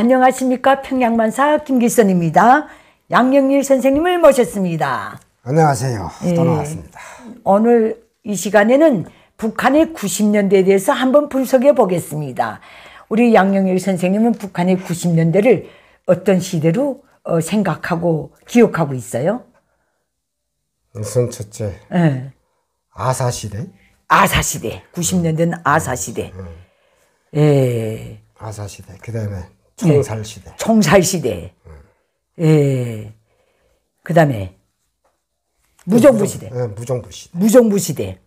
안녕하십니까 평양만사 김길선입니다. 양영일 선생님을 모셨습니다. 안녕하세요. 또 나왔습니다. 예, 오늘 이 시간에는 북한의 90년대에 대해서 한번 분석해 보겠습니다. 우리 양영일 선생님은 북한의 90년대를 어떤 시대로 어, 생각하고 기억하고 있어요? 우선 첫째 예. 아사 시대. 아사 시대. 90년대는 아사 시대. 음, 음. 예. 아사 시대. 그다음에 총살 시대. 총살 시대. 음. 예. 그 다음에 무정부 시대. 예, 무정부 예, 시대. 무정부 시대.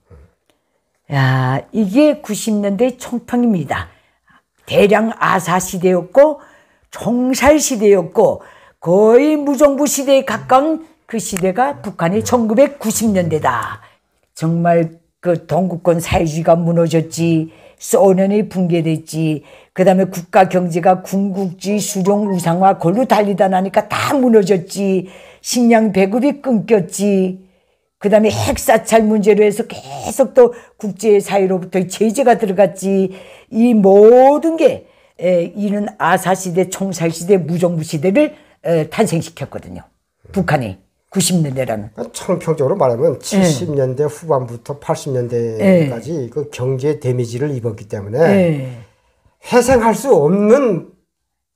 야, 이게 90년대 총평입니다. 대량 아사 시대였고 총살 시대였고 거의 무정부 시대에 가까운 그 시대가 북한의 1990년대다. 정말 그 동구권 사회주의가 무너졌지. 소년이 붕괴됐지. 그 다음에 국가 경제가 군국지, 수종, 우상화, 걸로 달리다 나니까 다 무너졌지. 식량 배급이 끊겼지. 그 다음에 핵사찰 문제로 해서 계속 또 국제사회로부터 제재가 들어갔지. 이 모든 게 이는 아사시대, 총살시대, 무정부시대를 탄생시켰거든요. 북한이. 90년대라는. 천평적으로 그러니까 말하면 70년대 예. 네. 후반부터 80년대까지 네. 예. 그 경제 데미지를 입었기 때문에 네. 회생할 수 없는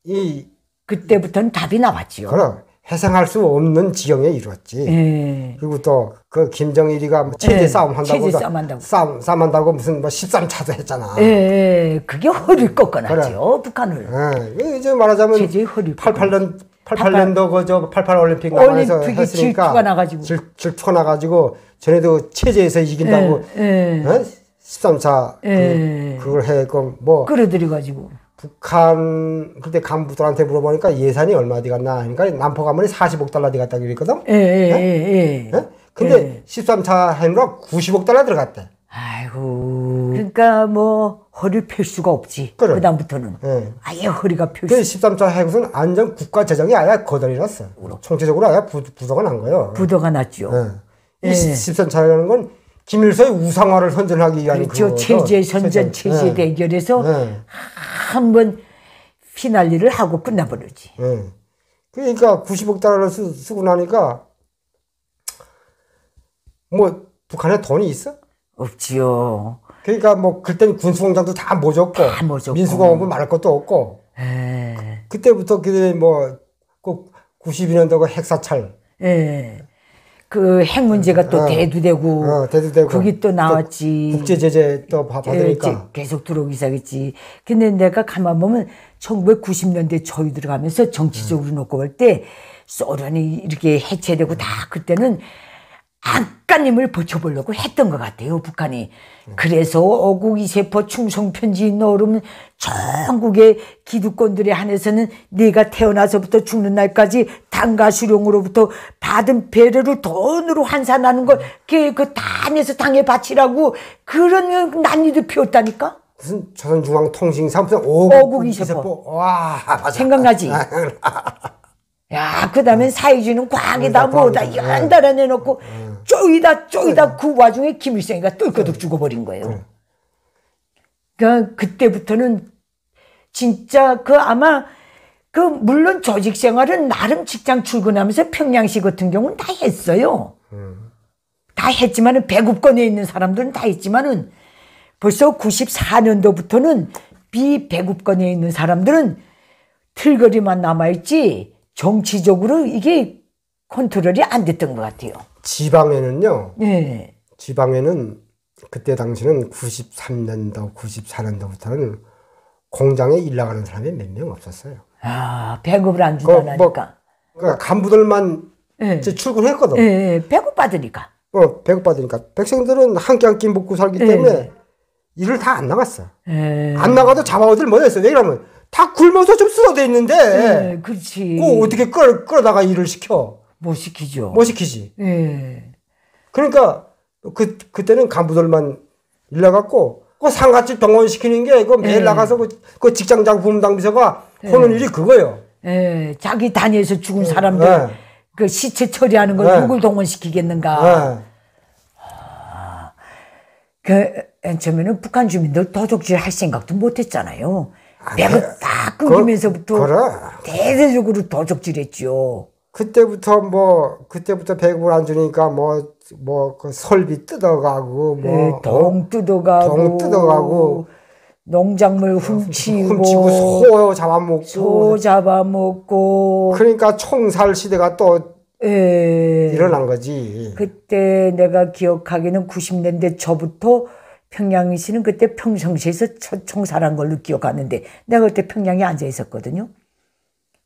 이 그때부터는 답이 나왔지요. 그럼 해상할 수 없는 지경에 이르렀지. 예. 그리고 또 그 김정일이가 뭐 체제 예. 싸움 한다고 체제 그러니까 싸움 한다고 싸움, 싸움 한다고 무슨 뭐 13차도 했잖아. 예, 그게 허리꺾거나죠 그래. 북한을. 예. 이제 말하자면 88년 88년도 그저 88 올림픽 나가서 했으니까 질투가 나가지고 질, 질투가 나가지고 전에도 체제에서 이긴다고 예. 예. 13차 예? 예. 그, 그걸 해고 뭐 끌어들여 가지고 북한 그때 간부들한테 물어보니까 예산이 얼마 어디 갔나 하니까 남포 가문이 40억 달러 어디 갔다 그랬거든. 예, 예, 네? 예. 예. 네? 근데 예. 13차 행로 90억 달러 들어갔대. 아이고. 음. 그러니까 뭐 허리 펼 수가 없지. 그래. 그다음부터는 예. 아예 허리가 펼. 그 13차 행은 안전 국가 재정이 아예 거덜이났어. 총체적으로 아예 부, 부도가 난 거예요. 부도가 났죠. 예. 이 13차라는 예. 건김일서의 우상화를 선전하기 위한 그렇죠. 체제 선전 체제 예. 대결에서. 한번 피날리를 하고 끝나버리지. 네. 예. 그러니까 90억 달러를 쓰, 고 나니까 뭐 북한에 돈이 있어? 없지요. 그러니까 뭐 그때는 군수공장도 다 모졌고, 다 모졌고. 민수공업은 말할 것도 없고 에이. 예. 그때부터 그뭐 92년도가 핵사찰 에 예. 그핵 문제가 또 어, 대두되고, 어, 대두되고 그게 또 나왔지. 또 국제 제재 또 받으니까 예, 계속 들어오기 시작했지. 근데 내가 가만 보면 1990년대 저희 들어가면서 정치적으로 음. 놓고 볼 때 소련이 이렇게 해체되고 다 그때는 악가님을 버텨보려고 했던 것 같아요, 북한이. 그래서 어국이 세포 충성편지 노름 전국의 기득권들에 한해서는 네가 태어나서부터 죽는 날까지 당가 수령으로부터 받은 배려를 돈으로 환산하는 걸, 그, 당에서 그 당에 바치라고 그런 난리도 피웠다니까? 무슨 조선중앙통신사무 어국 이세포. 와, 맞아. 생각나지? 야, 그 다음에 사회주의는 과학이다, 뭐다, 연달아 내놓고, 음. 쪼이다, 쪼이다, 그 와중에 김일성이가 뚫거득 죽어버린 거예요. 그러니까 그때부터는 진짜 그 아마 그 물론 조직 생활은 나름 직장 출근하면서 평양시 같은 경우는 다 했어요. 음. 다 했지만은 배급권에 있는 사람들은 다 했지만은 벌써 94년도부터는 비배급권에 있는 사람들은 틀거리만 남아있지 정치적으로 이게 컨트롤이 안 됐던 것 같아요. 지방에는요. 예. 지방에는 그때 당시는 93년도, 94년도부터는 공장에 일 나가는 사람이 몇 명 없었어요. 아, 배급을 안 주다니까. 그 뭐, 그러니까 간부들만 예. 출근했거든. 예, 네, 배급 받으니까. 어, 배급 받으니까. 백성들은 한 끼 한 끼 먹고 살기 때문에 일을 다 안 나갔어. 안 나가도 잡아오들 뭐였어. 왜 이러면 다 굶어서 좀 쓰러져 있는데. 네, 그렇지. 꼭 어떻게 끌, 끌어다가 일을 시켜. 못 뭐 시키죠. 못 뭐 시키지. 네. 그러니까 그, 그때는 간부들만 일 나갔고, 그 상가집 동원 시키는 게, 그 매일 네. 나가서 그, 그 직장장 부당비서가 네. 하는 일이 그거예요. 예, 자기 단위에서 죽은 네. 사람들 네. 그 시체 처리하는 걸 네. 누굴 동원시키겠는가. 아, 그, 처음에는 북한 주민들 도적질 할 생각도 못 했잖아요. 내가 딱 끊기면서부터 그래. 대대적으로 도적질했죠. 그때부터 뭐 그때부터 배급을 안 주니까 뭐 뭐 그 설비 뜯어가고 뭐동 네, 어? 뜯어가고 동 뜯어가고 농작물 훔치고, 훔치고 소 잡아먹고 소 잡아먹고 그러니까 총살 시대가 또 예. 일어난 거지. 그때 내가 기억하기는 90년대 저부터 평양시는 그때 평성시에서 총살한 걸로 기억하는데 내가 그때 평양에 앉아 있었거든요.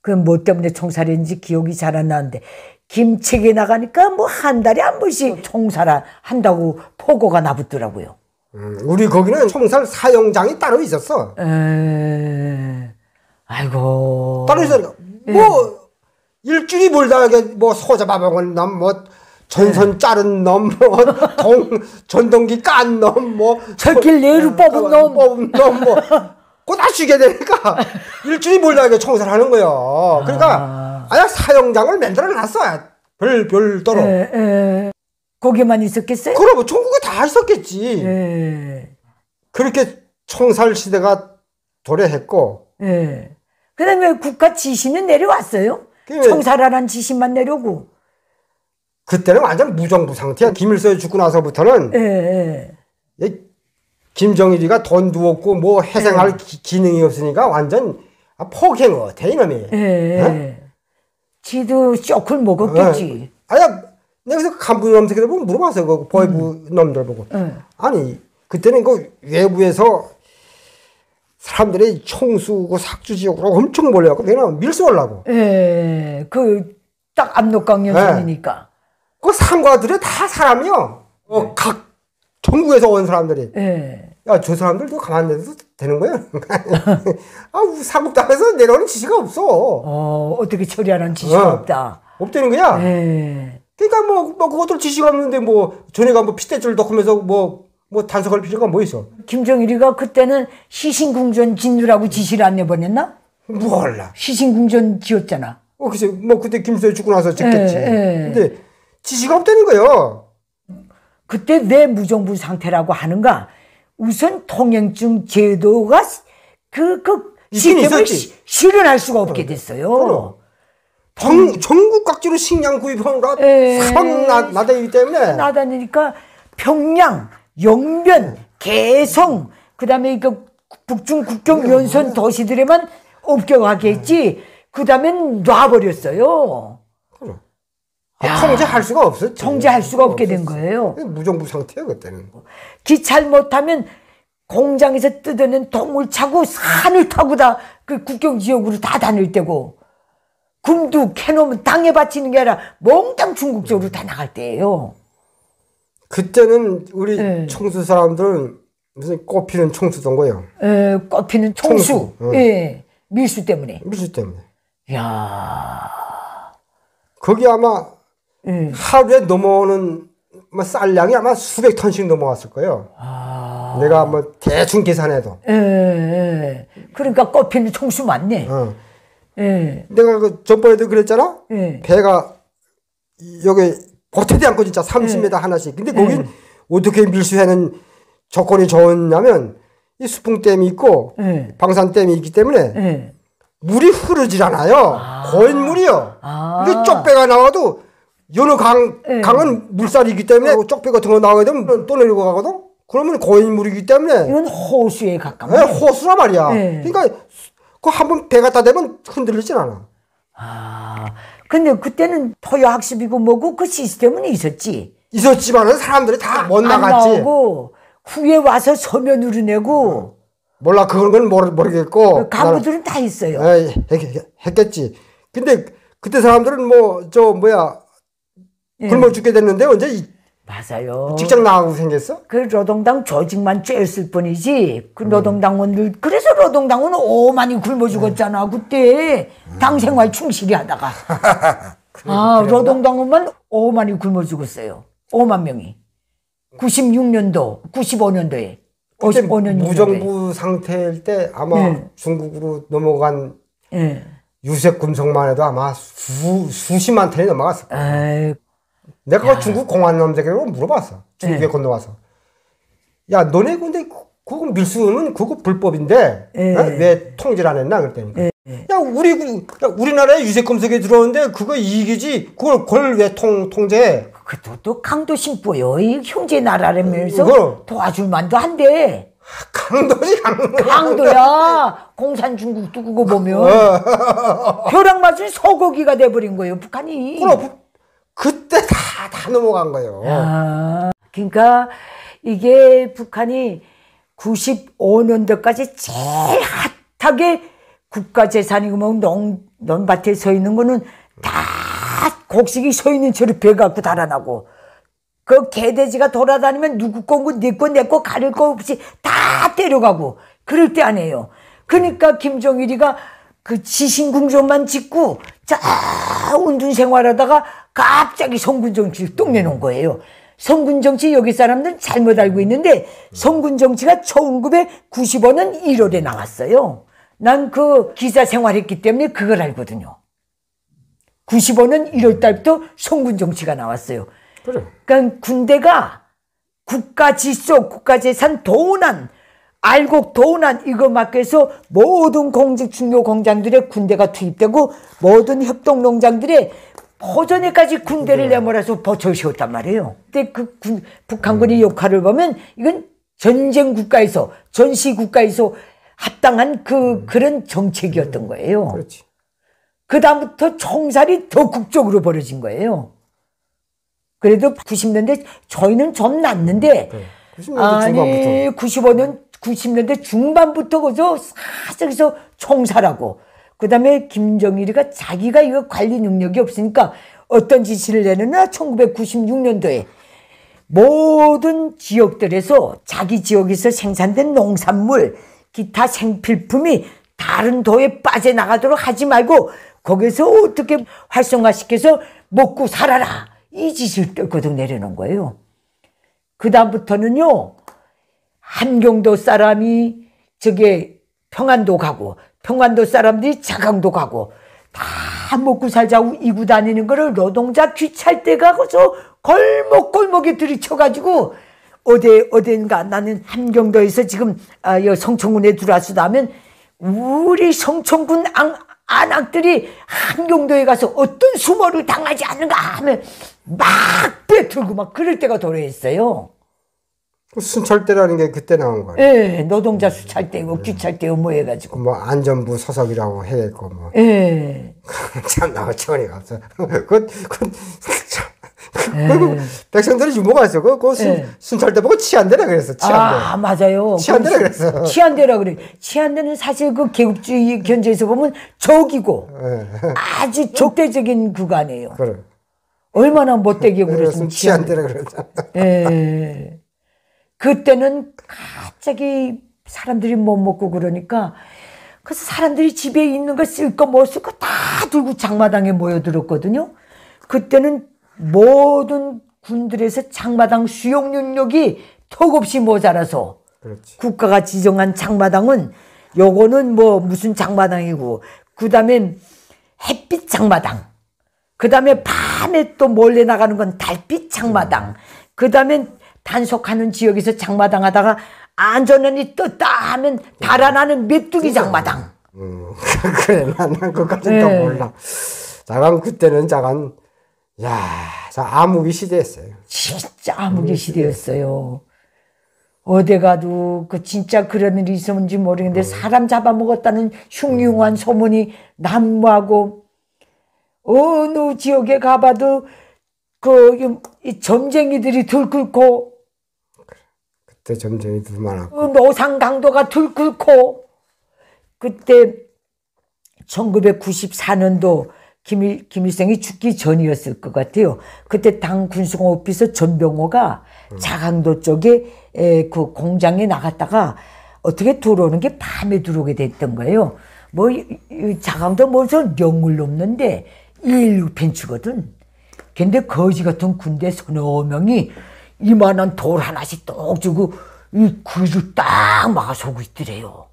그 뭐 때문에 총살했는지 기억이 잘 안 나는데 김책에 나가니까 뭐 한 달에 한 번씩 총살을 한다고 포고가 나붙더라고요. 음, 우리 거기는 총살 사용장이 따로 있었어. 에... 아이고. 따로 있었어. 뭐 에. 예. 일주일이 몰다 뭐 소자 밥먹은 놈뭐 전선 네. 자른 놈, 뭐, 동, 전동기 깐 놈, 뭐. 철길 예루 뭐, 아, 뽑은 놈. 뽑은 놈, 뭐. 꼬다 쉬게 되니까 일주일 몰라게 청소를 하는 거예요. 그러니까 아. 아예 사용장을 만들어 놨어. 별, 별도로. 에, 예, 에. 예. 거기만 있었겠어요? 그럼 뭐 전국에 다 있었겠지. 에. 예. 그렇게 청살 시대가 도래했고. 예. 그 다음에 국가 지시는 내려왔어요. 청살하라는 그 지시만 내려오고. 그때는 완전 무정부 상태야. 음. 김일성이 죽고 나서부터는 예, 예. 김정일이가 돈도 없고 뭐 해생할 예. 기, 능이 없으니까 완전 폭행한대같놈이 아, 예. 어? 지도 쇼크를 먹었겠지. 어. 아야 내가 그 간부 놈들한테 물어봤어 그 보이부 음. 놈들 보고. 예. 아니 그때는 그 외부에서 사람들이 총수고 삭주 지역으로 엄청 몰려갖고 그냥 밀수하려고. 예, 그 딱 압록강변선이니까. 예. 그상과들이다 사람이요. 어, 네. 각 전국에서 온 사람들이. 네. 야, 저 사람들도 가만히 내도 되는 거야. 아, 사국당에서 내려오는 지시가 없어. 어, 어떻게 처리하는 지시가 어, 없다. 없다는 거야. 네. 그니까 뭐, 뭐 그것도 지시가 없는데 뭐 전해가 뭐 핏대줄 넣으면서 뭐, 뭐 단속할 필요가 뭐 있어. 김정일이가 그때는 시신궁전 진주라고 지시를 안 내보냈나? 몰라. 시신궁전 지었잖아. 어, 그치. 뭐 그때 김수혜 죽고 나서 졌겠지. 네, 네. 근 지시가 없다는 거예요. 그때 내 무정부 상태라고 하는가? 우선 통행증 제도가 그, 그 시스템을 시, 실현할 수가 없게 됐어요. 그럼. 정, 전국 각지로 식량 구입하느라 상 예. 나다니기 때문에. 나다니니까 평양, 영변, 네. 개성, 그 다음에 그 북중 국경 네. 연선 도시들에만 엄격하게 했지, 네. 그 다음엔 놔버렸어요. 통제할 아, 수가 없어 통제할 수가 없게 된 거예요. 무정부 상태예 그때는. 기찰 못하면 공장에서 뜯어낸 동을 차고 산을 타고 다그 국경 지역으로 다 다닐 때고 금도 캐놓으면 땅에 바치는 게 아니라 몽땅 중국 쪽으로 다 나갈 때예요. 그때는 우리 네. 청수 사람들은 무슨 꽃피는 청수던 거예요. 예, 꽃피는 청수. 청수. 예. 예. 밀수 때문에. 밀수 때문에. 야. 거기 아마 예. 하루에 넘어오는 뭐 쌀량이 아마 수백 톤씩 넘어왔을 거예요. 아. 내가 뭐 대충 계산해도. 예, 예. 그러니까 커피는 총수 맞네. 어. 예. 내가 그 전번에도 그랬잖아. 예. 배가 여기 보태지 않고 진짜 30m 하나씩. 근데 거긴 어떻게 밀수하는 조건이 좋았냐면 이 수풍댐이 있고 방산댐이 있기 때문에 물이 흐르질 않아요. 아. 고인물이요. 아. 근데 쪽배가 나와도 여느 강, 네. 강은 물살이기 때문에 예. 쪽배 같은 거 나오게 되면 또 내리고 가거든? 그러면 고인물이기 때문에. 이건 호수에 가까워. 네, 예, 호수란 말이야. 네. 그러니까 그 한 번 배가 다 되면 흔들리진 않아. 아, 근데 그때는 토요학습이고 뭐고 그 시스템은 있었지. 있었지만은 사람들이 다못 아, 나갔지. 나오고 후에 와서 서면으로 내고. 어. 몰라 그런 건 모르, 모르겠고. 그 간부들은 다 있어요. 에, 했, 했겠지. 근데 그때 사람들은 뭐 저 뭐야 예. 굶어 죽게 됐는데 언제 이, 맞아요. 직장 나가고 생겼어? 그 노동당 조직만 쬐었을 뿐이지 그 음. 노동당원들 그래서 노동당원 오만이 굶어 죽었잖아 음. 그때 당 생활 충실히 하다가 아 노동당원만 오만이 굶어 죽었어요. 5만 명이 96년도 95년도에 55년 무정부 상태일 때 아마 네. 중국으로 넘어간 예. 유색 금속만 해도 아마 수, 수십만 톤이 넘어갔을 거예요. 내가 야. 중국 공안 남자에게 물어봤어. 중국에 네. 건너와서. 야, 너네 근데 그거 밀수는 그거 불법인데 네. 왜 통제를 안 했나 그랬다니까. 네. 야, 우리 야, 우리나라에 유색 검색에 들어오는데 그거 이익이지. 그걸 그걸 왜통 통제해? 그것도 또 강도 심보여. 이 형제 나라라면서 그 도와줄 만도 한데. 아, 강도지 강도. 강도야. 공산 중국 두고 보면 어. 벼락 맞은 소고기가 돼버린 거예요 북한이. 그럼 그때 다, 다 넘어간 거예요. 아, 그러니까 이게 북한이 95년도까지 제일 핫하게 국가재산이고 뭐 농, 논밭에 서 있는 거는 다 곡식이 서 있는 채로 배 갖고 달아나고 그 개돼지가 돌아다니면 누구 건고 내거내거 네 가릴 거 없이 다 데려가고 그럴 때 아니에요. 그러니까 김정일이가 그 지신궁전만 짓고 자 운둔 생활하다가 갑자기 성군정치를 뚝내놓은 거예요. 성군정치 여기 사람들은 잘못 알고 있는데 성군정치가 처음9 0원 1월에 나왔어요. 난 그 기자 생활했기 때문에 그걸 알거든요. 9 0원 1월 달부터 성군정치가 나왔어요. 그러니까 군대가 국가 질서, 국가 재산 도난, 알곡 도난 이거 막해서 모든 공직 중요 공장들의 군대가 투입되고 모든 협동 농장들의 포전에까지 군대를 내몰아서 버텨세웠단 말이에요. 근데 그 군, 북한군의 음. 역할을 보면 이건 전쟁 국가에서 전시 국가에서 합당한 그 음. 그런 정책이었던 거예요. 그렇지. 그 다음부터 총살이 더 국적으로 벌어진 거예요. 그래도 90년대 저희는 좀 났는데 음, 네. 90년대 중반부터. 95년 90년대 중반부터 그저 사석에서 총살하고 그 다음에 김정일이가 자기가 이거 관리 능력이 없으니까 어떤 지시를 내느냐 1996년도에 모든 지역들에서 자기 지역에서 생산된 농산물 기타 생필품이 다른 도에 빠져나가도록 하지 말고 거기서 어떻게 활성화시켜서 먹고 살아라 이 지시를 뜯거든 내려놓은 거예요 그 다음부터는요 한경도 사람이 저게 평안도 가고 평안도 사람들이 자강도 가고 다 먹고 살자고 이구 다니는 거를 노동자 귀찰 때가 거서 골목골목에 들이쳐가지고 어디 어딘가 나는 함경도에서 지금 아, 여 성천군에 들어왔다 어 하면 우리 성천군 앙, 안악들이 함경도에 가서 어떤 수모를 당하지 않는가 하면 막 빼틀고 막 그럴 때가 도래했어요. 순찰대라는 게 그때 나온 거예요. 예, 노동자 수찰대고 예. 귀찰대고 뭐 해가지고. 뭐 안전부 서석이라고 해야 될거 뭐. 예. 참 나와 차이가어그그 예. 백성들이 유가 있어. 그, 그 순, 순찰대 예. 보고 치안대라 그랬어. 치안대. 아, 맞아요. 치안대라 그랬어. 치안대라 그래. 치안대는 사실 그 개국주의 견제에서 보면 적이고 예. 아주 적대적인 구간이에요. 그래. 얼마나 못되게 굴었으면 치안대라 그랬잖 예. 그때는 갑자기 사람들이 못 뭐 먹고 그러니까 그래서 사람들이 집에 있는 거쓸거뭐 쓸 거 다 들고 장마당에 모여들었거든요. 그때는 모든 군들에서 장마당 수용 능력이 턱없이 모자라서 그렇지. 국가가 지정한 장마당은 요거는 뭐 무슨 장마당이고 그다음에 햇빛 장마당 그다음에 밤에 또 몰래 나가는 건 달빛 장마당 음. 그다음에 단속하는 지역에서 장마당하다가 안전원이 떴다 하면 달아나는 메뚜기 장마당. 음, 그래, 난, 난그까진또 네. 몰라. 자간 그때는 자간, 야, 자, 암흑의 시대였어요. 진짜 암흑의 시대였어요. 어디 가도 그 진짜 그런 일이 있었는지 모르겠는데 음. 사람 잡아먹었다는 흉흉한 음. 소문이 난무하고 어느 지역에 가봐도 그 점쟁이들이 들끓고 그때 점점이 더 많았고. 그 노상 강도가 둘끓고 그때 1994년도 김일, 김일성이 죽기 전이었을 것 같아요. 그때 당 군수공 오피서 전병호가 음. 자강도 쪽에 에, 그 공장에 나갔다가 어떻게 들어오는 게 밤에 들어오게 됐던 거예요. 뭐, 이, 이 자강도 멀서 뭐 영을 넘는데 일루 펜치거든. 근데 거지 같은 군대 서너 명이 이만한 돌 하나씩 똑 주고 이 귀를 딱 막아 서고 있더래요.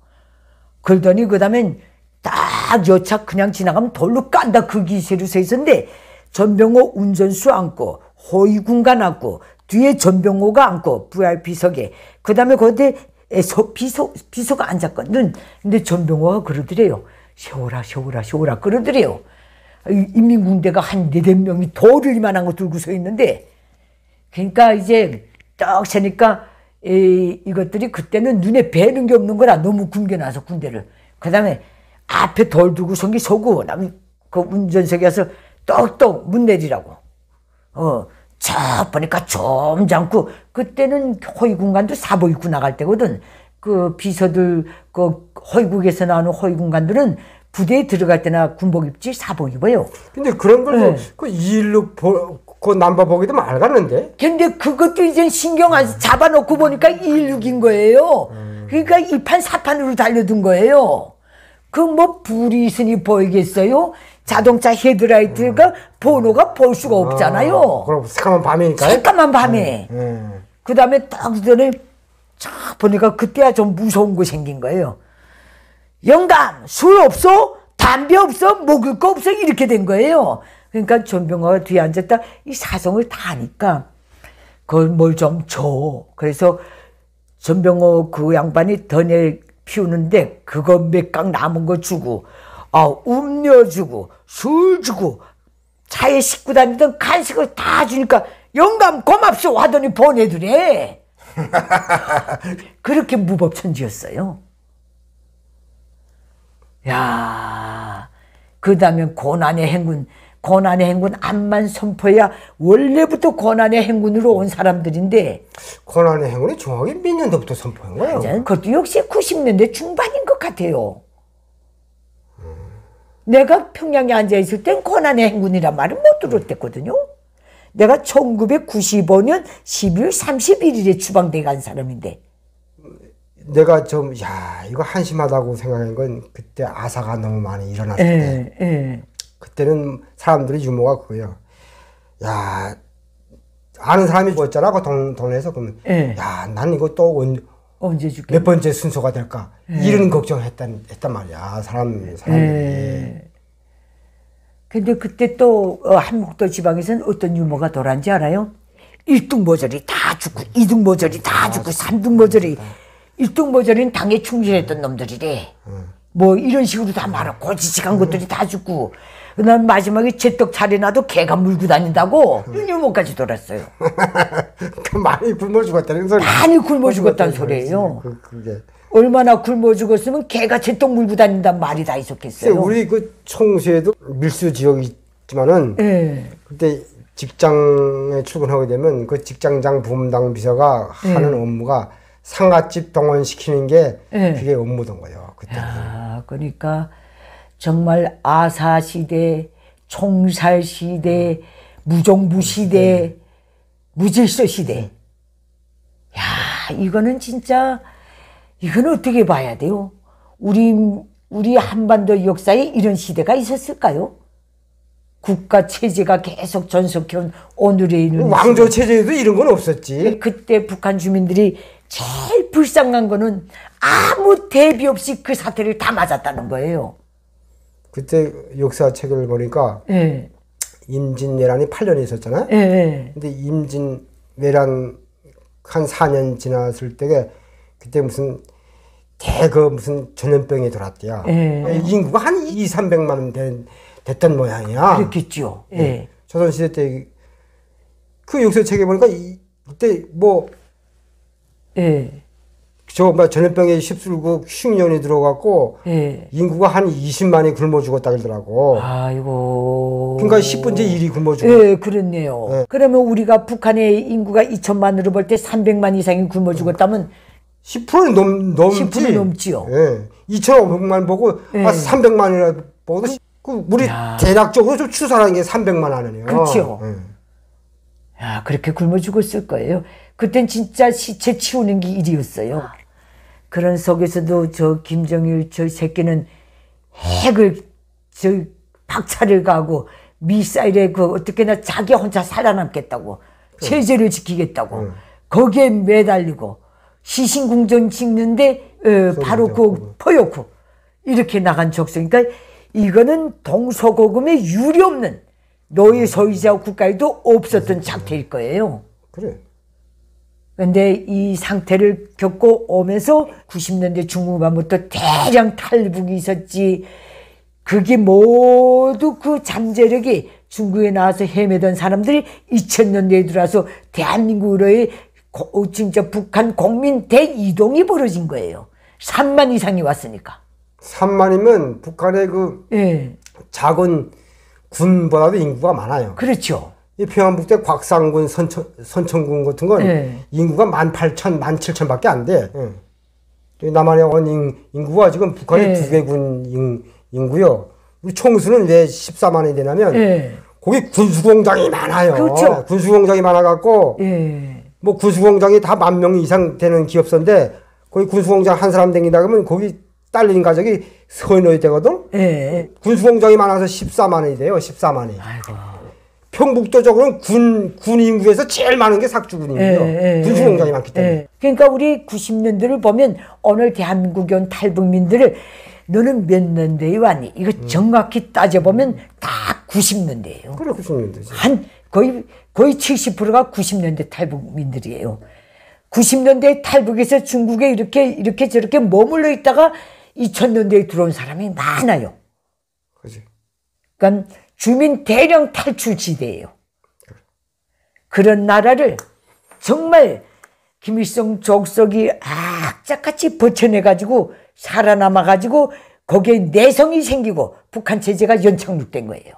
그러더니 그 다음엔 딱 여차 그냥 지나가면 돌로 깐다 그 기세로 서 있었는데 전병호 운전수 안고 호위군관 앉고 뒤에 전병호가 앉고 VIP석에 그 다음에 거기에 서, 비서, 비서가 앉았거든 근데 전병호가 그러더래요 세워라 세워라 세워라 그러더래요 인민군대가 한 네댓 명이 돌을 이만한 거 들고 서 있는데 그러니까 이제 떡 세니까 이, 이것들이 그때는 눈에 뵈는 게 없는 거라 너무 굶겨나서 군대를. 그 다음에 앞에 돌 두고 속이 서고 남은 그 운전석에 와서 떡떡 문 내리라고. 어, 저 보니까 점잖고 그때는 허위군간도 사보 이고 나갈 때거든. 그 비서들 그 허위국에서 나오는 허위군간들은 부대에 들어갈 때나 군복 입지 사복 입어요. 근데 그런 걸그 네. 그 일로 보, 그 남바보기도 말았는데 근데 그것도 이제 신경 안 잡아놓고 보니까 216인 거예요. 그러니까 2판 4판으로 달려든 거예요. 그 뭐 불이 있으니 보이겠어요? 자동차 헤드라이트가 음. 번호가 볼 수가 아, 없잖아요. 아, 그럼 새까만 밤이니까. 새까만 밤에. 음. 네, 네. 그 다음에 딱 전에 쫙 보니까 그때야 좀 무서운 거 생긴 거예요. 영감, 술 없어? 담배 없어? 먹을 거 없어? 이렇게 된 거예요. 그러니까 전병화가 뒤에 앉았다. 이 사성을 다 아니까 그걸 뭘 좀 줘. 그래서 전병호그 양반이 더넬 피우는데 그거 몇강 남은 거 주고 아 음료 주고 술 주고 차에 싣고 다니던 간식을 다 주니까 영감 고맙소 하더니 보내드래. 그렇게 무법천지였어요. 야, 그 다음에 고난의 행군 고난의 행군 암만 선포해야 원래부터 고난의 행군으로 온 사람들인데 권한의 행군이 정확히 몇 년도부터 선포한 거예요? 맞아요. 네, 그것도 역시 90년대 중반인 것 같아요. 음. 내가 평양에 앉아있을 땐 권한의 행군이란 말을 못 들었댔거든요. 내가 1995년 12월 31일에 추방돼 간 사람인데 내가 좀, 야, 이거 한심하다고 생각한 건 그때 아사가 너무 많이 일어났을 예, 때. 에, 예. 에. 그때는 사람들이 유머가 그거예요. 야, 아는 사람이 죽었잖아, 그 동, 동네에서. 그러면, 예. 야, 난 이거 또 언, 언제 죽겠어몇 번째 순서가 될까? 예. 이런 걱정했단, 을 했단 말이야, 사람, 사람들이. 예. 근데 그때 또, 어, 한국도 지방에서는 어떤 유머가 돌았는지 알아요? 1등 모조리 다 죽고, 2등 모조리 다 아, 죽고, 3등 모조리. 1등 아, 모조리는 당에 충실했던 놈들이래. 음. 뭐, 이런 식으로 다 말하고, 고지식한 음. 것들이 다 죽고. 그다 마지막에 제떡 차려놔도 개가 물고 다닌다고 유모까지 돌았어요. 그 많이 굶어 죽었다는 소리. 많이 굶어 죽었다는 그 소리예요. 그, 그게. 얼마나 굶어 죽었으면 개가 제떡 물고 다닌다 말이 다 있었겠어요. 우리 그 청수에도 밀수 지역이 있지만은 네. 그때 직장에 출근하게 되면 그 직장장 부음당 비서가 예. 하는 업무가 상가집 동원시키는 게 네. 그게 업무던 거예요. 그때. 야, 아, 그러니까 정말 아사시대, 총살시대, 무정부시대, 무질서시대. 야, 이거는 진짜, 이건 어떻게 봐야 돼요? 우리, 우리 한반도 역사에 이런 시대가 있었을까요? 국가 체제가 계속 전속해온 오늘의 있 왕조 체제에도 이런 건 없었지. 네, 그때 북한 주민들이 제일 불쌍한 거는 아무 대비 없이 그 사태를 다 맞았다는 거예요. 그때 역사책을 보니까 예. 임진왜란이 8년 있었잖아요. 예, 예. 근데 임진왜란 한 4년 지났을 때에 그때 무슨 대거 무슨 전염병이 돌았대요. 예. 인구가 한 2, 300만 된, 됐던 모양이야. 그렇겠죠. 예. 예. 조선시대 때 그 역사책에 보니까 이, 그때 뭐 예. 저뭐 전염병에 휩쓸고 16년이 들어갔고 예. 인구가 한 20만이 굶어 죽었다 그러더라고. 아이고. 그러니까 10분째 일이 굶어 죽어. 예, 그렇네요. 예. 그러면 우리가 북한의 인구가 2천만으로 볼 때 300만 이상이 굶어 죽었다면 10%는 넘, 넘지. 10% 넘지요. 예. 2,500만 보고 예. 아 300만이라 보고 그 우리 야. 대략적으로 좀 추산하는 게 300만 안이에요. 그렇죠. 예. 야, 그렇게 굶어 죽었을 거예요. 그땐 진짜 시체 치우는 게 일이었어요. 아. 그런 속에서도 저 김정일 저 새끼는 핵을 저 박차를 가고 미사일에 그 어떻게나 자기 혼자 살아남겠다고 체제를 지키겠다고 거기에 매달리고 시신궁전 찍는데 어, 바로 그포역구 이렇게 나간 적성. 그러니까 이거는 동서고금의 유례 없는 노예 소유자 국가에도 없었던 그렇죠. 작태일 거예요. 그래. 근데 이 상태를 겪고 오면서 90년대 중후반부터 대량 탈북이 있었지. 그게 모두 그 잠재력이 중국에 나와서 헤매던 사람들이 2000년대에 들어와서 대한민국으로의 고, 어, 진짜 북한 국민 대이동이 벌어진 거예요. 3만 이상이 왔으니까. 3만이면 북한의 그 예. 작은 군보다도 인구가 많아요. 그렇죠. 이 평안북 대 곽상군 선천, 선천군 같은 건 네. 인구가 만 팔천, 만 칠천밖에 안 돼. 예. 남한의 원 인, 인구가 지금 북한의 네. 두개 군 인, 인구요. 우리 총수는 왜 14만이 되냐면 네. 거기 군수공장이 많아요. 그렇죠. 군수공장이 많아갖고 네. 뭐 군수공장이 다 만 명 이상 되는 기업선데 거기 군수공장 한 사람 댕긴다 그러면 거기 딸린 가족이 서너 되거든. 예. 군수공장이 많아서 14만이 돼요. 14만이. 아이고. 평북도 적으로는 군, 군 인구에서 제일 많은 게 삭주군이에요. 예, 예, 군수 농장이 예. 많기 때문에. 그러니까 우리 90년대를 보면 오늘 대한국에 탈북민들을 너는 몇 년대에 왔니? 이거 음. 정확히 따져보면 음. 다 90년대예요. 그래, 90년대지. 한 거의 거의 70%가 90년대 탈북민들이에요. 90년대 탈북에서 중국에 이렇게 이렇게 저렇게 머물러 있다가 2000년대에 들어온 사람이 많아요. 그지. 그러니까 주민 대령 탈출 지대예요. 그런 나라를 정말 김일성 족속이 악착같이 버텨내가지고 살아남아가지고 거기에 내성이 생기고 북한 체제가 연착륙된 거예요.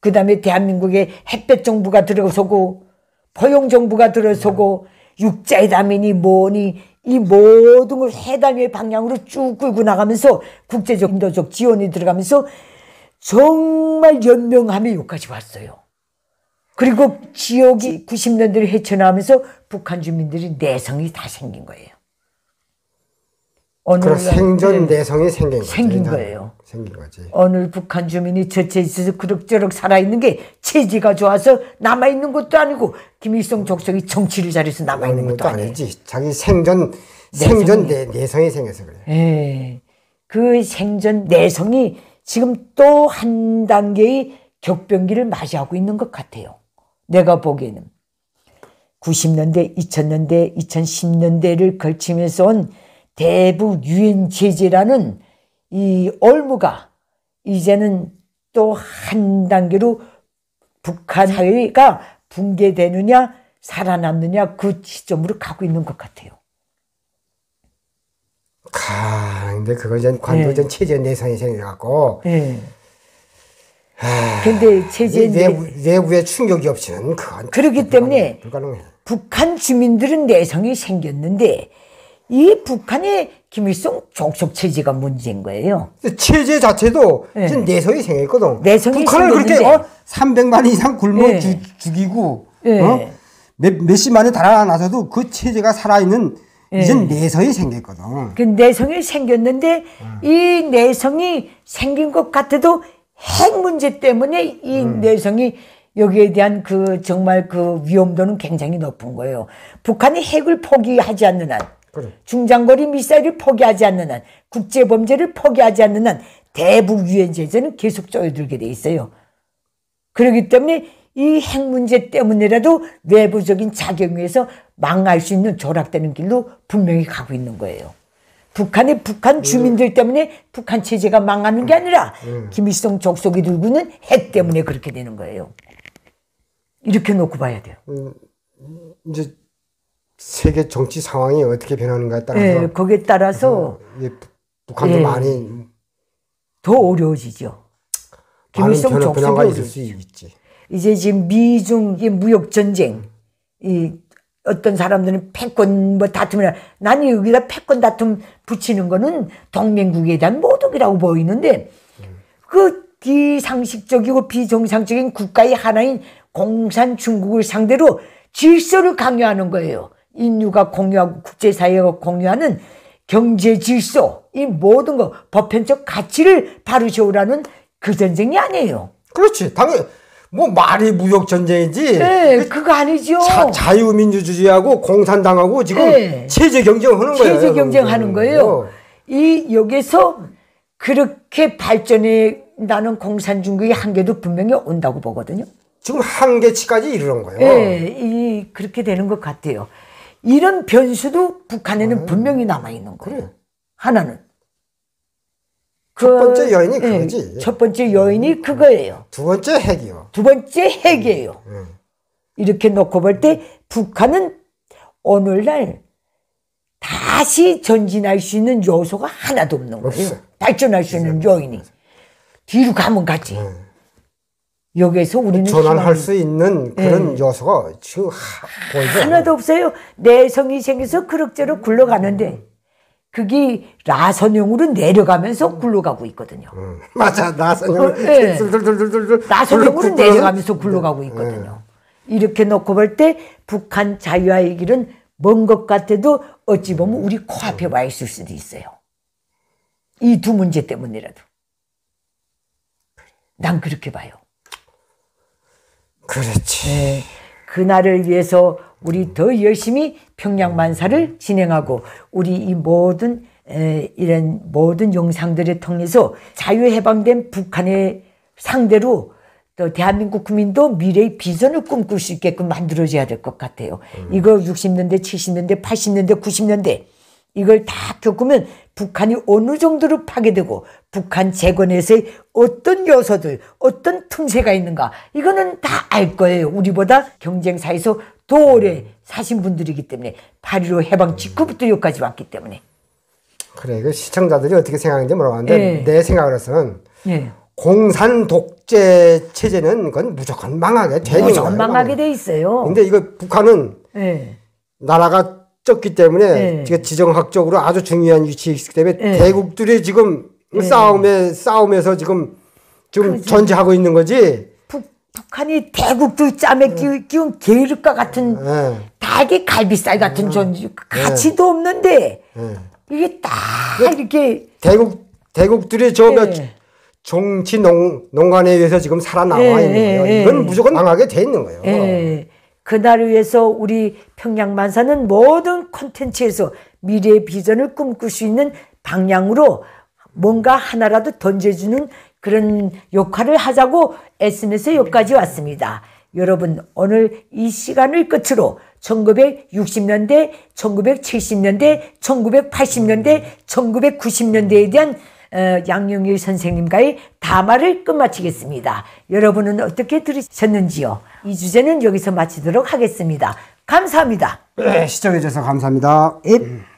그 다음에 대한민국에 햇볕 정부가 들어서고 포용 정부가 들어서고 육자회담이니 뭐니 이 모든 걸해당의 방향으로 쭉 끌고 나가면서 국제적 인도적 지원이 들어가면서 정말 연명함이 여기까지 왔어요. 그리고 지옥이 90년대를 헤쳐나오면서 북한 주민들이 내성이 다 생긴 거예요. 오늘 생존 내성이 생긴, 생긴 거예요. 생긴 거지. 오늘 북한 주민이 저체 있어서 그럭저럭 살아있는 게 체제가 좋아서 남아있는 것도 아니고 김일성 족속이 정치를 잘해서 남아있는 것도, 아니지. 아니에 자기 생존 내성이. 생존 내, 내성이 생겨서 그래. 예. 그 생존 내성이 지금 또 한 단계의 격변기를 맞이하고 있는 것 같아요. 내가 보기에는. 90년대, 2000년대, 2010년대를 걸치면서 온 대북 유엔 제라는이 얼무가 이제는 또 한 단계로 북한 사회가 붕괴되느냐 살아남느냐 그 지점으로 가고 있는 것 같아요. 가, 근데 그건 네. 전 관도전 예. 체제 내상이 생겨갖고. 예. 아, 근데 체제 내부, 내부에 충격이 없이는 그건. 그렇기 때문에 불가능해. 북한 주민들은 내성이 생겼는데 이 북한의 김일성 종속 체제가 문제인 거예요. 체제 자체도 네. 지금 내성이 생겼거든. 내성이 북한을 생겼는데. 그렇게 어? 300만 이상 굶어 네. 죽이고 네. 어? 몇, 몇십만에 달아나서도 그 체제가 살아있는 예. 이젠 내성이 생겼거든. 그 내성이 생겼는데 음. 이 내성이 생긴 것 같아도 핵 문제 때문에 이 음. 내성이 여기에 대한 그 정말 그 위험도는 굉장히 높은 거예요. 북한이 핵을 포기하지 않는 한, 그래. 중장거리 미사일을 포기하지 않는 한, 국제 범죄를 포기하지 않는 한 대북 유엔 제재는 계속 쪼여들게 돼 있어요. 그렇기 때문에 이 핵 문제 때문에라도 외부적인 작용에서 망할 수 있는 절약되는 길로 분명히 가고 있는 거예요. 북한의 북한 주민들 때문에 북한 체제가 망하는 게 아니라 김일성 적속이 들고는 핵 때문에 그렇게 되는 거예요. 이렇게 놓고 봐야 돼요. 음, 이제 세계 정치 상황이 어떻게 변하는가에 따라서 네, 거기에 따라서 음, 북한도 네, 많이 더 어려워지죠. 김일성 적속이 어려워지 이제 지금 미중 무역 전쟁 이 어떤 사람들은 패권 뭐 다툼이나 나는 여기다 패권 다툼 붙이는 거는 동맹국에 대한 모독이라고 보이는데 그 비상식적이고 비정상적인 국가의 하나인 공산 중국을 상대로 질서를 강요하는 거예요. 인류가 공유하고 국제사회가 공유하는 경제 질서, 이 모든 거, 보편적 가치를 바로 세우라는 그 전쟁이 아니에요. 그렇지. 당연히. 뭐 말이 무역 전쟁이지. 네, 그거 아니죠. 자, 유민주주의하고 공산당하고 지금 네. 체제 경쟁하는 거예요. 체제 경쟁하는 거예요. 이 여기서 그렇게 발전해 나는 공산중국의 한계도 분명히 온다고 보거든요. 지금 한계치까지 이르는 거예요. 네, 이 그렇게 되는 것 같아요. 이런 변수도 북한에는 네. 분명히 남아 있는 거예요. 그래. 하나는 그, 예, 첫 번째 여인이 그거지. 첫 번째 요인이 그거예요. 두 번째 핵이요. 두 번째 핵이에요. 음. 음. 이렇게 놓고 볼 때 북한은 오늘날 다시 전진할 수 있는 요소가 하나도 없는 거예요. 없어. 발전할 수 있는 요인이. 뒤로 가면 가지. 음. 여기에서 우리는 전환할 수 있는 그런 네. 요소가 지금 하, 하나도 없어요. 내성이 생겨서 그럭저럭 굴러가는데 음. 그게 라선형으로 내려가면서 음. 굴러가고 있거든요. 음, 맞아, 라선형. 어, 예. 네. 라선형으로 내려가면서 굴러가고 있거든요. 네. 이렇게 놓고 볼 때 북한 자유화의 길은 먼 것 같아도 어찌 보면 우리 코앞에 와 있을 수도 있어요. 이 두 문제 때문이라도. 난 그렇게 봐요. 그렇지. 네. 그날을 위해서 우리 더 열심히 평양 만사를 진행하고 우리 이 모든 에, 이런 모든 영상들을 통해서 자유해방된 북한의 상대로 또 대한민국 국민도 미래의 비전을 꿈꿀 수 있게끔 만들어져야 될 것 같아요. 음. 이거 60년대, 70년대, 80년대, 90년대 이걸 다 겪으면 북한이 어느 정도로 파괴되고 북한 재건에서의 어떤 요소들, 어떤 틈새가 있는가 이거는 다 알 거예요. 우리보다 경쟁사에서 도올에 사신 분들이기 때문에 발의로 해방 직후부터 여기까지 왔기 때문에. 그래 그 시청자들이 어떻게 생각하는지 모르겠는데 예. 내 생각으로서는 예. 공산 독재 체제는 그건 무조건 망하게 되는 거요 무조건 망하게 돼 있어요. 근데 이거 북한은 예. 나라가 적기 때문에 지 예. 지정학적으로 아주 중요한 위치에 있기 때문에 예. 대국들이 지금 예. 싸움에 싸움에서 지금 좀 그렇지. 전제하고 있는 거지. 북한이 대국도 짬에 끼운, 끼운 게으름과 같은 예. 예. 닭이 갈비살 같은 예. 존재 가치도 없는데 이게 딱 그 이렇게 대국 대국들이 저몇 종치 농, 농간에 의해서 지금 살아나와 예, 있는 거예요. 이건 무조건 당하게 돼 있는 거예요. 예, 그날을 위해서 우리 평양만사는 모든 콘텐츠에서 미래의 비전을 꿈꿀 수 있는 방향으로 뭔가 하나라도 던져주는 그런 역할을 하자고 SNS 여기까지 왔습니다. 여러분 오늘 이 시간을 끝으로 1960년대, 1970년대, 1980년대, 1990년대에 대한 어, 양용일 선생님과의 담화를 끝마치겠습니다. 여러분은 어떻게 들으셨는지요? 이 주제는 여기서 마치도록 하겠습니다. 감사합니다. 네, 시청해주셔서 감사합니다. 옙. 예.